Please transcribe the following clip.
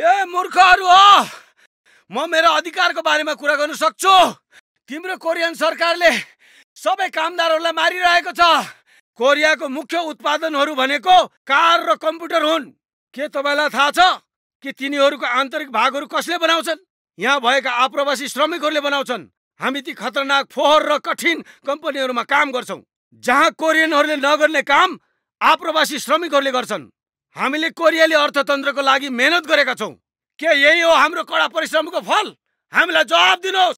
ए मूर्खहरू हो म मेरो अधिकारको बारेमा कुरा गर्न सक्छु तिम्रो कोरियन सरकारले सबै कामदारहरूलाई मारिरहेको छ कोरियाको मुख्य उत्पादनहरू भनेको कार र कम्प्युटर हुन् के तपाईँलाई थाहा छ कि तिनीहरूको आन्तरिक भागहरू कसले बनाउँछन् यहाँ भएका आप्रवासी श्रमिकहरूले बनाउँछन् हामी ती खतरनाक फोहोर र कठिन कम्पनीहरूमा काम गर्छौँ जहाँ कोरियनहरूले नगर्ने काम आप्रवासी श्रमिकहरूले गर्छन् हामीले कोरियाली अर्थतन्त्रको लागि मेहनत गरेका छौँ के यही हो हाम्रो कडा परिश्रमको फल हामीलाई जवाब दिनुहोस्